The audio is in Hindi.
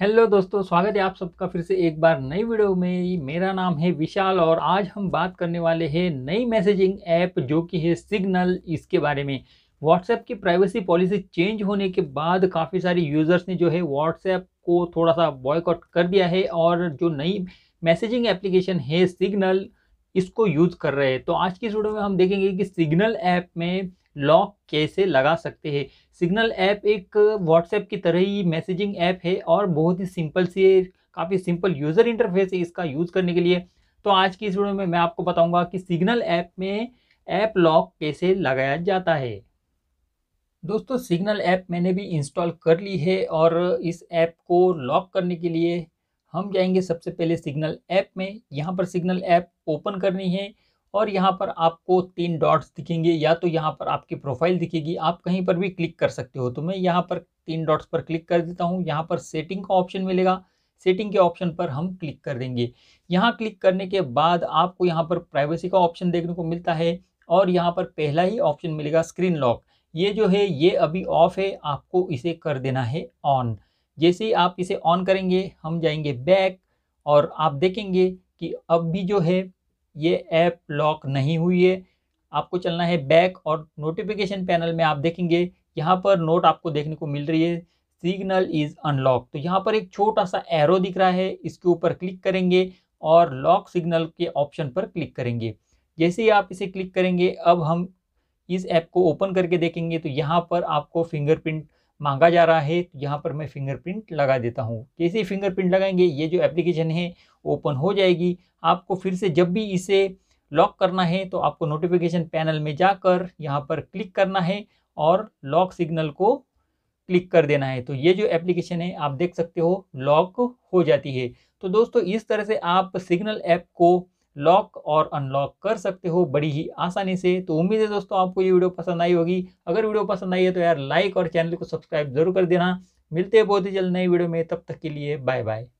हेलो दोस्तों स्वागत है आप सबका फिर से एक बार नई वीडियो में मेरा नाम है विशाल और आज हम बात करने वाले हैं नई मैसेजिंग ऐप जो कि है सिग्नल इसके बारे में व्हाट्सएप की प्राइवेसी पॉलिसी चेंज होने के बाद काफ़ी सारे यूज़र्स ने जो है व्हाट्सएप को थोड़ा सा बॉयकॉट कर दिया है और जो नई मैसेजिंग एप्लीकेशन है सिग्नल इसको यूज़ कर रहे हैं तो आज की इस वीडियो में हम देखेंगे कि सिग्नल ऐप में लॉक कैसे लगा सकते हैं सिग्नल ऐप एक व्हाट्सएप की तरह ही मैसेजिंग ऐप है और बहुत ही सिंपल सी काफ़ी सिंपल यूज़र इंटरफेस है इसका यूज़ करने के लिए तो आज की इस वीडियो में मैं आपको बताऊंगा कि सिग्नल ऐप में ऐप लॉक कैसे लगाया जाता है दोस्तों सिग्नल ऐप मैंने भी इंस्टॉल कर ली है और इस ऐप को लॉक करने के लिए हम जाएंगे सबसे पहले सिग्नल ऐप में यहाँ पर सिग्नल ऐप ओपन करनी है और यहाँ पर आपको तीन डॉट्स दिखेंगे या तो यहाँ पर आपकी प्रोफाइल दिखेगी आप कहीं पर भी क्लिक कर सकते हो तो मैं यहाँ पर तीन डॉट्स पर क्लिक कर देता हूँ यहाँ पर सेटिंग का ऑप्शन मिलेगा सेटिंग के ऑप्शन पर हम क्लिक कर देंगे यहाँ क्लिक करने के बाद आपको यहाँ पर प्राइवेसी का ऑप्शन देखने को मिलता है और यहाँ पर पहला ही ऑप्शन मिलेगा स्क्रीन लॉक ये जो है ये अभी ऑफ है आपको इसे कर देना है ऑन जैसे ही आप इसे ऑन करेंगे हम जाएंगे बैक और आप देखेंगे कि अब भी जो है ये ऐप लॉक नहीं हुई है आपको चलना है बैक और नोटिफिकेशन पैनल में आप देखेंगे यहाँ पर नोट आपको देखने को मिल रही है सिग्नल इज़ अनलॉक तो यहाँ पर एक छोटा सा एरो दिख रहा है इसके ऊपर क्लिक करेंगे और लॉक सिग्नल के ऑप्शन पर क्लिक करेंगे जैसे ही आप इसे क्लिक करेंगे अब हम इस ऐप को ओपन करके देखेंगे तो यहाँ पर आपको फिंगरप्रिंट मांगा जा रहा है तो यहाँ पर मैं फिंगरप्रिंट लगा देता हूँ जैसे ही फिंगरप्रिंट लगाएंगे ये जो एप्लीकेशन है ओपन हो जाएगी आपको फिर से जब भी इसे लॉक करना है तो आपको नोटिफिकेशन पैनल में जाकर यहाँ पर क्लिक करना है और लॉक सिग्नल को क्लिक कर देना है तो ये जो एप्लीकेशन है आप देख सकते हो लॉक हो जाती है तो दोस्तों इस तरह से आप सिग्नल ऐप को लॉक और अनलॉक कर सकते हो बड़ी ही आसानी से तो उम्मीद है दोस्तों आपको ये वीडियो पसंद आई होगी अगर वीडियो पसंद आई है तो यार लाइक और चैनल को सब्सक्राइब जरूर कर देना मिलते हैं बहुत ही जल्द नई वीडियो में तब तक के लिए बाय बाय